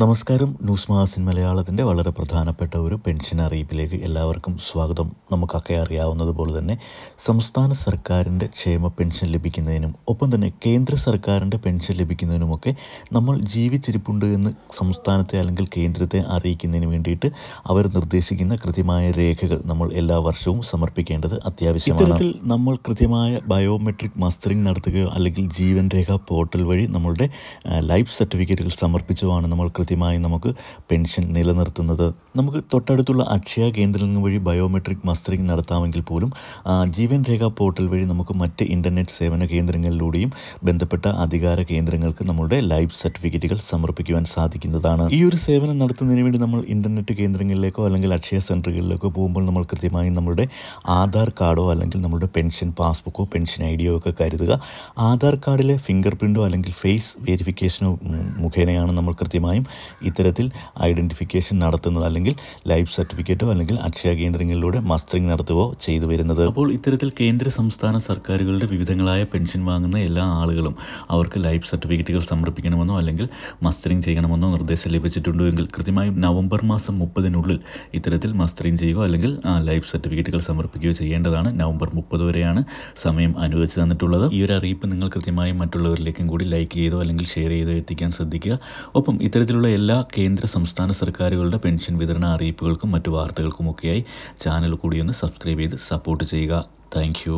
നമസ്കാരം ന്യൂസ് മാസിൻ മലയാളത്തിൻ്റെ വളരെ പ്രധാനപ്പെട്ട ഒരു പെൻഷൻ അറിയിപ്പിലേക്ക് എല്ലാവർക്കും സ്വാഗതം നമുക്കൊക്കെ അറിയാവുന്നതുപോലെ തന്നെ സംസ്ഥാന സർക്കാരിൻ്റെ ക്ഷേമ പെൻഷൻ ലഭിക്കുന്നതിനും ഒപ്പം തന്നെ കേന്ദ്ര സർക്കാരിൻ്റെ പെൻഷൻ ലഭിക്കുന്നതിനുമൊക്കെ നമ്മൾ ജീവിച്ചിരിപ്പുണ്ട് എന്ന് സംസ്ഥാനത്തെ അല്ലെങ്കിൽ കേന്ദ്രത്തെ അറിയിക്കുന്നതിന് വേണ്ടിയിട്ട് അവർ നിർദ്ദേശിക്കുന്ന കൃത്യമായ രേഖകൾ നമ്മൾ എല്ലാ വർഷവും സമർപ്പിക്കേണ്ടത് അത്യാവശ്യമാണ് ഇത്തരത്തിൽ നമ്മൾ കൃത്യമായ ബയോമെട്രിക് മസ്റ്ററിങ് നടത്തുകയോ അല്ലെങ്കിൽ ജീവൻ രേഖ പോർട്ടൽ വഴി നമ്മളുടെ ലൈഫ് സർട്ടിഫിക്കറ്റുകൾ സമർപ്പിച്ചുമാണ് നമ്മൾ കൃത്യമായി നമുക്ക് പെൻഷൻ നിലനിർത്തുന്നത് നമുക്ക് തൊട്ടടുത്തുള്ള അക്ഷയ കേന്ദ്രങ്ങൾ വഴി ബയോമെട്രിക് മസ്റ്ററിംഗ് നടത്താമെങ്കിൽ പോലും ജീവൻ രേഖ പോർട്ടൽ വഴി നമുക്ക് മറ്റ് ഇൻ്റർനെറ്റ് സേവന കേന്ദ്രങ്ങളിലൂടെയും ബന്ധപ്പെട്ട അധികാര കേന്ദ്രങ്ങൾക്ക് നമ്മുടെ ലൈഫ് സർട്ടിഫിക്കറ്റുകൾ സമർപ്പിക്കുവാൻ സാധിക്കുന്നതാണ് ഈ ഒരു സേവനം നടത്തുന്നതിന് വേണ്ടി നമ്മൾ ഇൻ്റർനെറ്റ് കേന്ദ്രങ്ങളിലേക്കോ അല്ലെങ്കിൽ അക്ഷയ സെൻറ്ററുകളിലേക്കോ പോകുമ്പോൾ നമ്മൾ കൃത്യമായും നമ്മുടെ ആധാർ കാർഡോ അല്ലെങ്കിൽ നമ്മുടെ പെൻഷൻ പാസ്ബുക്കോ പെൻഷൻ ഐ ഡിയോ ഒക്കെ കരുതുക ആധാർ കാർഡിലെ ഫിംഗർ പ്രിൻറ്റോ അല്ലെങ്കിൽ ഫേസ് വെരിഫിക്കേഷനോ മുഖേനയാണ് നമ്മൾ കൃത്യമായും ഇത്തരത്തിൽ ഐഡൻറ്റിഫിക്കേഷൻ നടത്തുന്നത് അല്ലെങ്കിൽ ലൈഫ് സർട്ടിഫിക്കറ്റോ അല്ലെങ്കിൽ അക്ഷയ കേന്ദ്രങ്ങളിലൂടെ മസ്റ്ററിംഗ് നടത്തുകയോ ചെയ്തു വരുന്നത് അപ്പോൾ ഇത്തരത്തിൽ കേന്ദ്ര സംസ്ഥാന സർക്കാരുകളുടെ വിവിധങ്ങളായ പെൻഷൻ വാങ്ങുന്ന എല്ലാ ആളുകളും അവർക്ക് ലൈഫ് സർട്ടിഫിക്കറ്റുകൾ സമർപ്പിക്കണമെന്നോ അല്ലെങ്കിൽ മസ്റ്ററിംഗ് ചെയ്യണമെന്നോ നിർദ്ദേശം ലഭിച്ചിട്ടുണ്ടോ എങ്കിൽ കൃത്യമായും നവംബർ മാസം മുപ്പതിനുള്ളിൽ ഇത്തരത്തിൽ മസ്റ്ററിംഗ് ചെയ്യുകയോ അല്ലെങ്കിൽ ലൈഫ് സർട്ടിഫിക്കറ്റുകൾ സമർപ്പിക്കുകയോ ചെയ്യേണ്ടതാണ് നവംബർ മുപ്പത് വരെയാണ് സമയം അനുവദിച്ചു തന്നിട്ടുള്ളത് ഈ ഒരു അറിയിപ്പ് നിങ്ങൾ കൃത്യമായും മറ്റുള്ളവരിലേക്കും കൂടി ലൈക്ക് ചെയ്തോ അല്ലെങ്കിൽ ഷെയർ ചെയ്തോ എത്തിക്കാൻ ശ്രദ്ധിക്കുക ഒപ്പം ഇത്തരത്തിലുള്ള ഇതുപോലുള്ള എല്ലാ കേന്ദ്ര സംസ്ഥാന സർക്കാരുകളുടെ പെൻഷൻ വിതരണ അറിയിപ്പുകൾക്കും മറ്റു വാർത്തകൾക്കുമൊക്കെയായി ചാനൽ കൂടി ഒന്ന് സബ്സ്ക്രൈബ് ചെയ്ത് സപ്പോർട്ട് ചെയ്യുക താങ്ക്